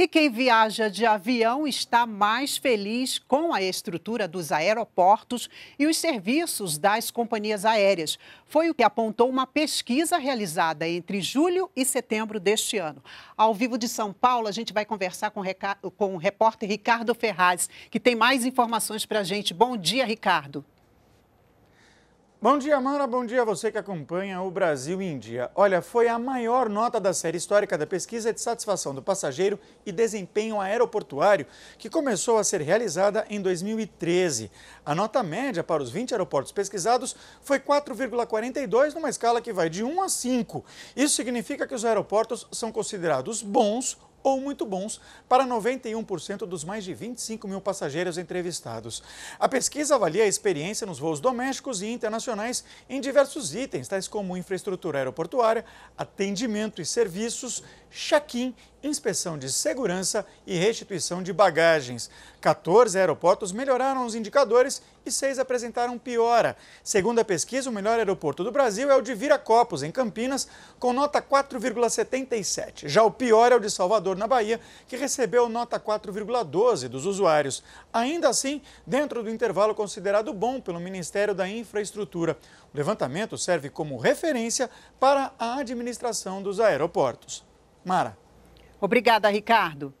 E quem viaja de avião está mais feliz com a estrutura dos aeroportos e os serviços das companhias aéreas. Foi o que apontou uma pesquisa realizada entre julho e setembro deste ano. Ao vivo de São Paulo, a gente vai conversar com, com o repórter Ricardo Ferraz, que tem mais informações para a gente. Bom dia, Ricardo. Bom dia, Mara. Bom dia a você que acompanha o Brasil em Dia. Olha, foi a maior nota da série histórica da pesquisa de satisfação do passageiro e desempenho aeroportuário, que começou a ser realizada em 2013. A nota média para os 20 aeroportos pesquisados foi 4,42, numa escala que vai de 1 a 5. Isso significa que os aeroportos são considerados bons ou muito bons para 91% dos mais de 25 mil passageiros entrevistados. A pesquisa avalia a experiência nos voos domésticos e internacionais em diversos itens, tais como infraestrutura aeroportuária, atendimento e serviços, check-in, inspeção de segurança e restituição de bagagens. 14 aeroportos melhoraram os indicadores e 6 apresentaram piora. Segundo a pesquisa, o melhor aeroporto do Brasil é o de Viracopos, em Campinas, com nota 4,77. Já o pior é o de Salvador, na Bahia, que recebeu nota 4,12 dos usuários. Ainda assim, dentro do intervalo considerado bom pelo Ministério da Infraestrutura. O levantamento serve como referência para a administração dos aeroportos. Mara. Obrigada, Ricardo.